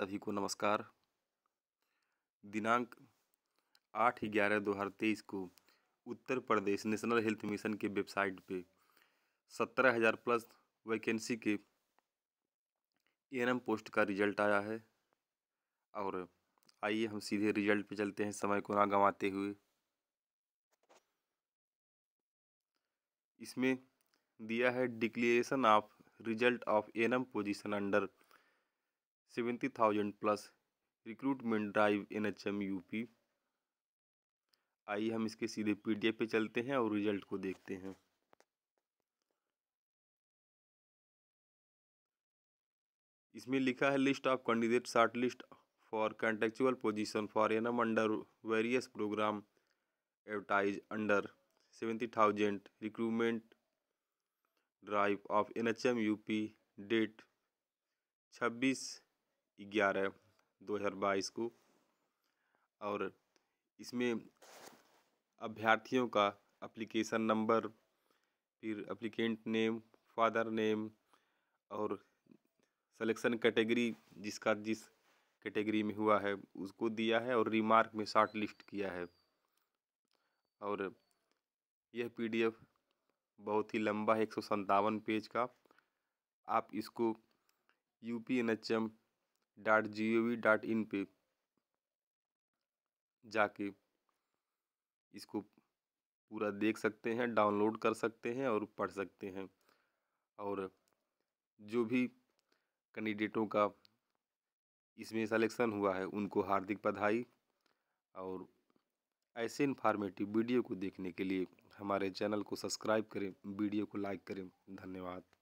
सभी को नमस्कार दिनांक आठ ग्यारह दो हज़ार तेईस को Uttar Pradesh national health mission के वेबसाइट पे सत्रह हज़ार प्लस वैकेंसी के एनएम पोस्ट का रिजल्ट आया है और आइए हम सीधे रिजल्ट पे चलते हैं समय को ना गंवाते हुए इसमें दिया है declaration of result of ANM position under seventy thousand plus recruitment drive N H M U P आइए हम इसके सीधे पी डी एफ पे चलते हैं और रिजल्ट को देखते हैं इसमें लिखा है list of candidate short list for contractual position for ANM under various program advertise under seventy thousand recruitment drive of N H M U P date छब्बीस ग्यारह दो हज़ार बाईस को और इसमें अभ्यर्थियों का अप्लीकेशन नंबर फिर अप्लीकेंट नेम फादर नेम और सिलेक्शन कैटेगरी जिसका जिस कैटेगरी में हुआ है उसको दिया है और रिमार्क में शॉर्ट लिस्ट किया है और यह पीडीएफ बहुत ही लंबा है एक सौ पेज का आप इसको U P N H M dot G O V dot in पे जाके इसको पूरा देख सकते हैं डाउनलोड कर सकते हैं और पढ़ सकते हैं और जो भी कैंडिडेटों का इसमें सिलेक्शन हुआ है उनको हार्दिक बधाई और ऐसे इन्फॉर्मेटिव वीडियो को देखने के लिए हमारे चैनल को सब्सक्राइब करें वीडियो को लाइक करें धन्यवाद